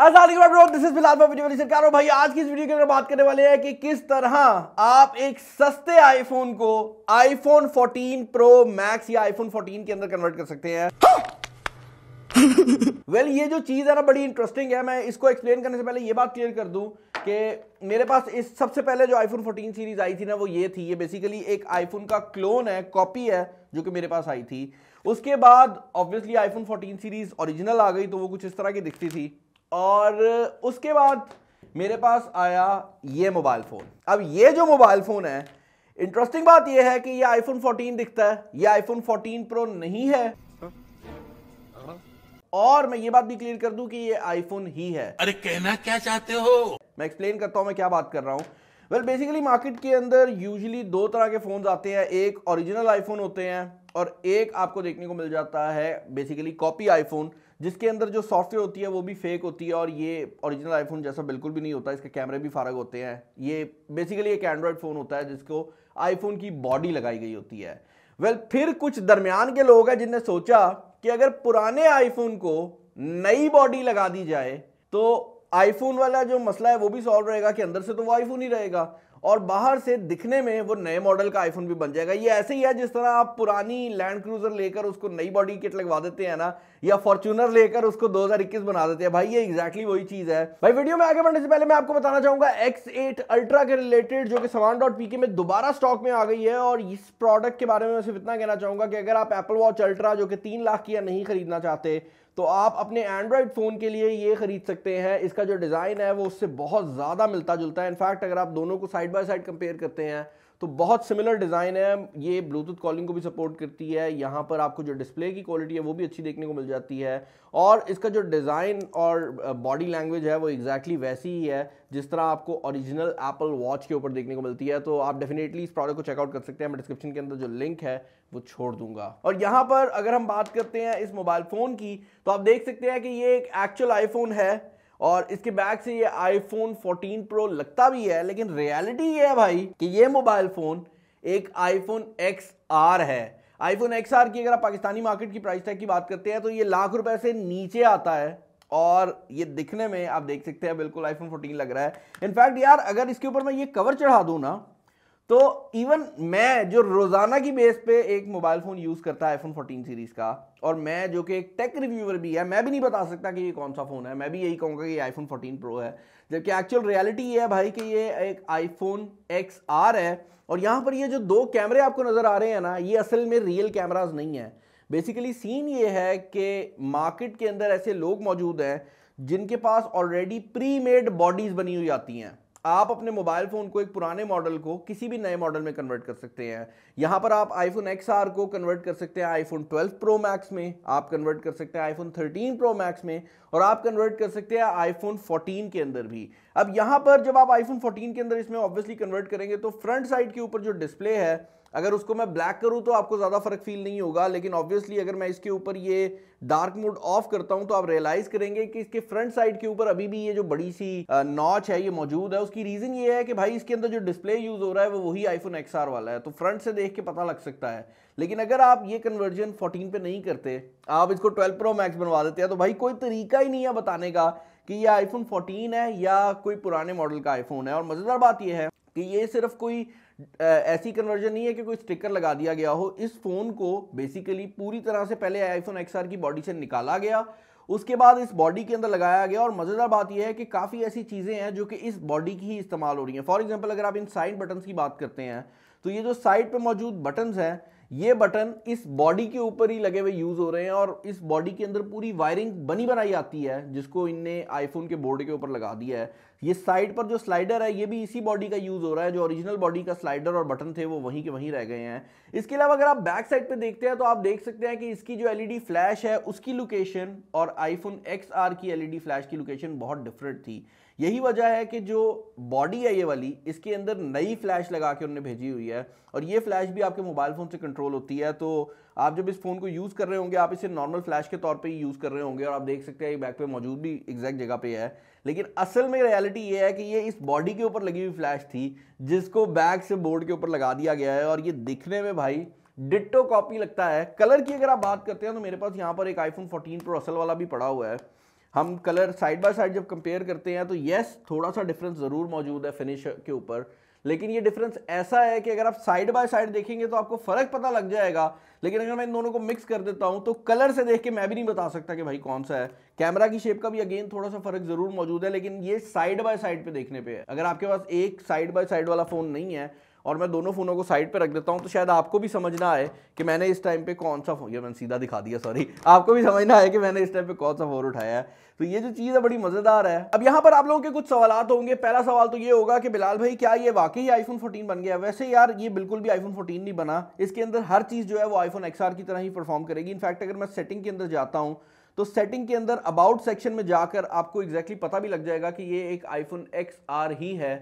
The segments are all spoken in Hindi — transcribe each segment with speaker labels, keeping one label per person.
Speaker 1: दिस इज फिलहाल वीडियो वाली सरकार भाई आज की इस वीडियो के अंदर बात करने वाले हैं कि किस तरह आप एक सस्ते आईफोन को आईफोन 14 प्रो मैक्स या आईफोन 14 के अंदर कन्वर्ट कर सकते हैं वेल well, ये जो चीज़ है ना बड़ी इंटरेस्टिंग है मैं इसको एक्सप्लेन करने से पहले ये बात क्लियर कर दूं कि मेरे पास इस सबसे पहले जो आईफोन 14 सीरीज आई थी ना वो ये थी ये बेसिकली एक आईफोन का क्लोन है कॉपी है जो कि मेरे पास आई थी उसके बाद ऑब्वियसली आईफोन 14 सीरीज ओरिजिनल आ गई तो वो कुछ इस तरह की दिखती थी और उसके बाद मेरे पास आया ये मोबाइल फ़ोन अब ये जो मोबाइल फ़ोन है इंटरेस्टिंग बात यह है कि ये आईफोन 14 दिखता है ये आईफोन 14 प्रो नहीं है और मैं ये बात भी क्लियर कर दूं कि ये आईफोन ही है अरे कहना क्या चाहते हो मैं एक्सप्लेन करता हूं मैं क्या बात कर रहा हूं वेल बेसिकली मार्केट के अंदर यूजली दो तरह के फोन आते हैं एक ओरिजिनल आईफोन होते हैं और एक आपको देखने को मिल जाता है बेसिकली कॉपी आईफोन जिसके अंदर जो सॉफ्टवेयर होती है वो भी फेक होती है और ये ओरिजिनल आईफोन जैसा बिल्कुल भी नहीं होता इसके कैमरे भी फारग होते हैं ये बेसिकली एक एंड्रॉयड फ़ोन होता है जिसको आईफोन की बॉडी लगाई गई होती है वेल well, फिर कुछ दरमियान के लोग हैं जिनने सोचा कि अगर पुराने आईफोन को नई बॉडी लगा दी जाए तो आईफोन वाला जो मसला है वो भी सॉल्व रहेगा कि अंदर से तो वो आईफोन ही रहेगा और बाहर से दिखने में वो नए मॉडल का आईफोन भी बन जाएगा ये ऐसे ही है जिस तरह आप पुरानी लैंड क्रूजर लेकर उसको नई बॉडी किट लगवा देते हैं ना या फॉर्चूनर लेकर उसको 2021 बना देते हैं भाई ये एग्जैक्टली वही चीज है भाई वीडियो में आगे बढ़ने से पहले मैं आपको बताना चाहूंगा एक्स एट अल्ट्रा के रिलेटेड जो कि सामान डॉट पी के में दोबारा स्टॉक में आ गई है और इस प्रोडक्ट के बारे में सिर्फ इतना कहना चाहूंगा कि अगर आप एप्पल वॉच अल्ट्रा जो कि तीन लाख की या नहीं खरीदना चाहते तो आप अपने एंड्रॉइड फ़ोन के लिए ये खरीद सकते हैं इसका जो डिज़ाइन है वो उससे बहुत ज़्यादा मिलता जुलता है इनफैक्ट अगर आप दोनों को side side by side compare करते हैं तो बहुत सिमिलर डिज़ाइन है ये ब्लूटूथ कॉलिंग को भी सपोर्ट करती है यहाँ पर आपको जो डिस्प्ले की क्वालिटी है वो भी अच्छी देखने को मिल जाती है और इसका जो डिज़ाइन और बॉडी लैंग्वेज है वो एग्जैक्टली exactly वैसी ही है जिस तरह आपको ओरिजिनल एप्पल वॉच के ऊपर देखने को मिलती है तो आप डेफिनेटली इस प्रोडक्ट को चेकआउट कर सकते हैं मैं डिस्क्रिप्शन के अंदर जो लिंक है वो छोड़ दूंगा और यहाँ पर अगर हम बात करते हैं इस मोबाइल फ़ोन की तो आप देख सकते हैं कि ये एक एक्चुअल आईफोन है और इसके बैक से ये आईफोन 14 प्रो लगता भी है लेकिन रियलिटी ये है भाई कि ये मोबाइल फ़ोन एक आईफोन एक्स आर है आईफोन एक्स आर की अगर आप पाकिस्तानी मार्केट की प्राइस टैग की बात करते हैं तो ये लाख रुपए से नीचे आता है और ये दिखने में आप देख सकते हैं बिल्कुल आईफोन 14 लग रहा है इनफैक्ट यार अगर इसके ऊपर मैं ये कवर चढ़ा दू ना तो इवन मैं जो रोज़ाना की बेस पे एक मोबाइल फ़ोन यूज़ करता है आईफोन फोर्टीन सीरीज़ का और मैं जो कि एक टेक रिव्यूअर भी है मैं भी नहीं बता सकता कि ये कौन सा फ़ोन है मैं भी यही कहूँगा कि ये आईफोन फोर्टीन प्रो है जबकि एक्चुअल रियलिटी ये है भाई कि ये एक आईफोन एक्स आर है और यहाँ पर ये जो दो कैमरे आपको नज़र आ रहे हैं ना ये असल में रियल कैमराज नहीं है बेसिकली सीन ये है कि मार्केट के अंदर ऐसे लोग मौजूद हैं जिनके पास ऑलरेडी प्री मेड बॉडीज़ बनी हुई आती हैं आप अपने मोबाइल फ़ोन को एक पुराने मॉडल को किसी भी नए मॉडल में कन्वर्ट कर सकते हैं यहाँ पर आप आईफोन एक्स आर को कन्वर्ट कर सकते हैं आईफोन 12 प्रो मैक्स में आप कन्वर्ट कर सकते हैं आईफोन 13 प्रो मैक्स में और आप कन्वर्ट कर सकते हैं आईफोन 14 के अंदर भी अब यहाँ पर जब आप आईफोन 14 के अंदर इसमें ऑब्वियसली कन्वर्ट करेंगे तो फ्रंट साइड के ऊपर जो डिस्प्ले है अगर उसको मैं ब्लैक करूं तो आपको ज़्यादा फ़र्क फील नहीं होगा लेकिन ऑब्वियसली अगर मैं इसके ऊपर ये डार्क मोड ऑफ करता हूं तो आप रियलाइज़ करेंगे कि इसके फ्रंट साइड के ऊपर अभी भी ये जो बड़ी सी नॉच है ये मौजूद है उसकी रीज़न ये है कि भाई इसके अंदर जो डिस्प्ले यूज़ हो रहा है वो वही आईफोन एक्स वाला है तो फ्रंट से देख के पता लग सकता है लेकिन अगर आप ये कन्वर्जन फोर्टीन पे नहीं करते आप इसको ट्वेल्व प्रो मैक्स बनवा देते हैं तो भाई कोई तरीका ही नहीं है बताने का कि ये आईफोन फोर्टीन है या कोई पुराने मॉडल का आईफोन है और मज़ेदार बात यह है कि ये सिर्फ कोई ऐसी कन्वर्जन नहीं है कि कोई स्टिकर लगा दिया गया हो इस फ़ोन को बेसिकली पूरी तरह से पहले आईफोन एक्सआर की बॉडी से निकाला गया उसके बाद इस बॉडी के अंदर लगाया गया और मज़ेदार बात यह है कि काफ़ी ऐसी चीज़ें हैं जो कि इस बॉडी की ही इस्तेमाल हो रही है फॉर एग्जाम्पल अगर आप इन साइड बटन्स की बात करते हैं तो ये जो साइड पर मौजूद बटन्स हैं ये बटन इस बॉडी के ऊपर ही लगे हुए यूज हो रहे हैं और इस बॉडी के अंदर पूरी वायरिंग बनी बनाई आती है जिसको इनने आईफोन के बोर्ड के ऊपर लगा दिया है ये साइड पर जो स्लाइडर है ये भी इसी बॉडी का यूज हो रहा है जो ओरिजिनल बॉडी का स्लाइडर और बटन थे वो वहीं के वहीं रह गए हैं इसके अलावा अगर आप बैक साइड पे देखते हैं तो आप देख सकते हैं कि इसकी जो एलईडी फ्लैश है उसकी लोकेशन और आईफोन एक्स की एलईडी फ्लैश की लोकेशन बहुत डिफरेंट थी यही वजह है कि जो बॉडी है ये वाली इसके अंदर नई फ्लैश लगा के उन्होंने भेजी हुई है और ये फ्लैश भी आपके मोबाइल फ़ोन से कंट्रोल होती है तो आप जब इस फ़ोन को यूज़ कर रहे होंगे आप इसे नॉर्मल फ्लैश के तौर पे ही यूज़ कर रहे होंगे और आप देख सकते हैं ये बैक पे मौजूद भी एग्जैक्ट जगह पे है लेकिन असल में रियलिटी ये है कि ये इस बॉडी के ऊपर लगी हुई फ्लैश थी जिसको बैक से बोर्ड के ऊपर लगा दिया गया है और ये दिखने में भाई डिट्टो कॉपी लगता है कलर की अगर आप बात करते हैं तो मेरे पास यहाँ पर एक आईफोन फोर्टीन प्रो असल वाला भी पड़ा हुआ है हम कलर साइड बाय साइड जब कंपेयर करते हैं तो येस थोड़ा सा डिफरेंस ज़रूर मौजूद है फिनिश के ऊपर लेकिन ये डिफरेंस ऐसा है कि अगर आप साइड बाय साइड देखेंगे तो आपको फ़र्क पता लग जाएगा लेकिन अगर मैं इन दोनों को मिक्स कर देता हूँ तो कलर से देख के मैं भी नहीं बता सकता कि भाई कौन सा है कैमरा की शेप का भी अगेन थोड़ा सा फ़र्क ज़रूर मौजूद है लेकिन ये साइड बाय साइड पे देखने पे है अगर आपके पास एक साइड बाय साइड वाला फ़ोन नहीं है और मैं दोनों फ़ोनों को साइड पे रख देता हूँ तो शायद आपको भी समझना आए कि मैंने इस टाइम पे कौन सा फ़ोन ये मैंने सीधा दिखा दिया सॉरी आपको भी समझना आए कि मैंने इस टाइम पे कौन सा फ़ोन उठाया है तो ये जो चीज़ है बड़ी मज़ेदार है अब यहाँ पर आप लोगों के कुछ सवाल होंगे पहला सवाल तो ये होगा कि बिलाल भाई क्या ये वाकई फोन फोर्टीन बन गया वैसे यार ये बिल्कुल भी आई फोर्टीन नहीं बना इसके अंदर हर चीज़ जो है वो आई एक्स की तरह ही परफॉर्म करेगी इनफैक्ट अगर मैं सेटिंग के अंदर जाता हूँ तो सेटिंग के अंदर अबाउट सेक्शन में जाकर आपको एग्जैक्टली exactly पता भी लग जाएगा कि ये एक आईफोन एक्स ही है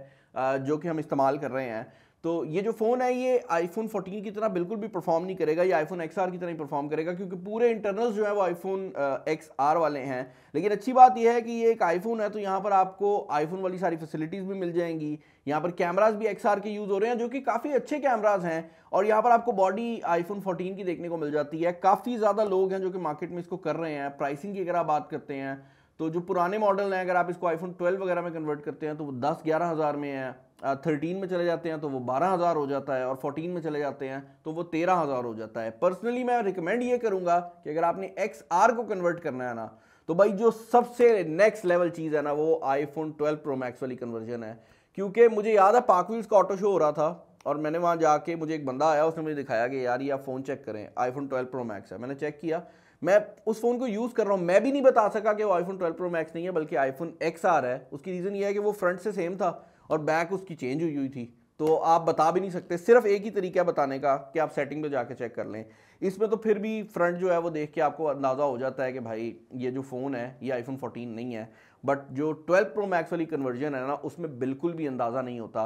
Speaker 1: जो कि हम इस्तेमाल कर रहे हैं तो ये जो फ़ोन है ये आईफोन 14 की तरह बिल्कुल भी परफॉर्म नहीं करेगा ये आईफोन एक्स की तरह ही परफॉर्म करेगा क्योंकि पूरे इंटरनल्स जो है वो आईफोन एक्स आर वाले हैं लेकिन अच्छी बात यह है कि ये एक आईफोन है तो यहाँ पर आपको आईफोन वाली सारी फैसिलिटीज़ भी मिल जाएंगी यहाँ पर कैमराज भी एक्स के यूज़ हो रहे हैं जो कि काफ़ी अच्छे कैमराज हैं और यहाँ पर आपको बॉडी आईफोन फोर्टीन की देखने को मिल जाती है काफ़ी ज़्यादा लोग हैं जो कि मार्केट में इसको कर रहे हैं प्राइसिंग की अगर आप बात करते हैं तो जो पुराने मॉडल हैं अगर आप इसको आईफोन 12 वगैरह में कन्वर्ट करते हैं तो वो दस ग्यारह हज़ार में है थर्टीन में चले जाते हैं तो वो बारह हज़ार हो जाता है और फोर्टीन में चले जाते हैं तो वो तेरह हज़ार हो जाता है पर्सनली मैं रिकमेंड ये करूँगा कि अगर आपने एक्स आर को कन्वर्ट करना है ना तो भाई जो सबसे नेक्स्ट लेवल चीज़ है ना वो आईफोन ट्वेल्व प्रो मैक्स वाली कन्वर्जन है क्योंकि मुझे याद है पाकवील्स का ऑटो शो हो रहा था और मैंने वहाँ जाके मुझे एक बंदा आया उसने मुझे दिखाया कि यार ये आप फ़ोन चेक करें आईफोन ट्वेल्व प्रो मैक्स है मैंने चेक किया मैं उस फ़ोन को यूज़ कर रहा हूँ मैं भी नहीं बता सका कि वो आईफोन ट्वेल्व प्रो मैक्स नहीं है बल्कि आईफोन एक्स आर है उसकी रीज़न ये है कि वो फ्रंट से सेम था और बैक उसकी चेंज हुई हुई थी तो आप बता भी नहीं सकते सिर्फ एक ही तरीका है बताने का कि आप सेटिंग पे जाके चेक कर लें इसमें तो फिर भी फ्रंट जो है वो देख के आपको अंदाज़ा हो जाता है कि भाई ये जो फ़ोन है ये आईफोन 14 नहीं है बट जो 12 प्रो मैक्स वाली कन्वर्जन है ना उसमें बिल्कुल भी अंदाज़ा नहीं होता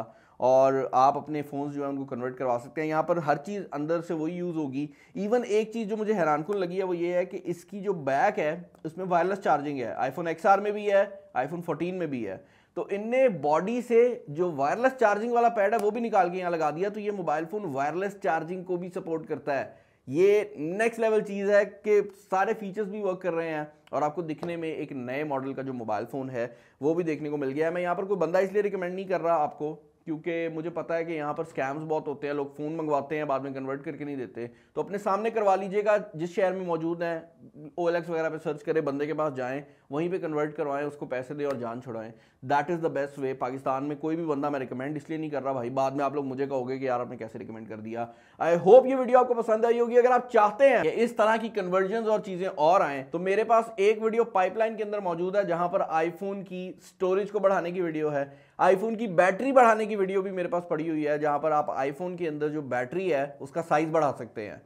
Speaker 1: और आप अपने फ़ोन जो है उनको कन्वर्ट करवा सकते हैं यहाँ पर हर चीज़ अंदर से वही यूज़ होगी इवन एक चीज़ जो मुझे हैरान लगी है वो ये है कि इसकी जो बैक है उसमें वायरलेस चार्जिंग है आईफोन एक्स में भी है आईफोन फोर्टीन में भी है तो इनने बॉडी से जो वायरलेस चार्जिंग वाला पैड है वो भी निकाल के यहाँ लगा दिया तो ये मोबाइल फ़ोन वायरलेस चार्जिंग को भी सपोर्ट करता है ये नेक्स्ट लेवल चीज़ है कि सारे फीचर्स भी वर्क कर रहे हैं और आपको दिखने में एक नए मॉडल का जो मोबाइल फ़ोन है वो भी देखने को मिल गया है मैं यहाँ पर कोई बंदा इसलिए रिकमेंड नहीं कर रहा आपको क्योंकि मुझे पता है कि यहाँ पर स्कैम्स बहुत होते हैं लोग फ़ोन मंगवाते हैं बाद में कन्वर्ट करके नहीं देते तो अपने सामने करवा लीजिएगा जिस शहर में मौजूद हैं ओ वगैरह पे सर्च करें बंदे के पास जाएं वहीं पे कन्वर्ट करवाएं उसको पैसे दें और जान छुड़ाएं that is the best way Pakistan में कोई भी बंदा मैं रिकमेंड इसलिए नहीं कर रहा भाई बाद में आप लोग मुझे कहोगे कि यार आपने कैसे रिकमेंड कर दिया आई होप ये वीडियो आपको पसंद आई होगी अगर आप चाहते हैं कि इस तरह की कन्वर्जन और चीज़ें और आएँ तो मेरे पास एक वीडियो पाइपलाइन के अंदर मौजूद है जहाँ पर आईफोन की स्टोरेज को बढ़ाने की वीडियो है आईफोन की बैटरी बढ़ाने की वीडियो भी मेरे पास पड़ी हुई है जहां पर आप आईफोन के अंदर जो बैटरी है उसका साइज़ बढ़ा सकते हैं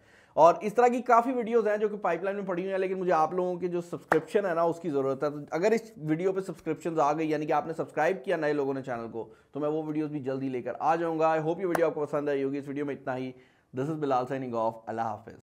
Speaker 1: और इस तरह की काफ़ी वीडियोस हैं जो कि पाइपलाइन में पड़ी हुई हैं लेकिन मुझे आप लोगों के जो सब्सक्रिप्शन है ना उसकी ज़रूरत है तो अगर इस वीडियो पे सब्सक्रिप्शन आ गई यानी कि आपने सब्सक्राइब किया नए लोगों ने चैनल को तो मैं वो वीडियोस भी जल्दी लेकर आ जाऊंगा आई होप ये वीडियो आपको पसंद आई होगी इस वीडियो में इतना ही this is Bilal signing off अल्लाह हाफिज़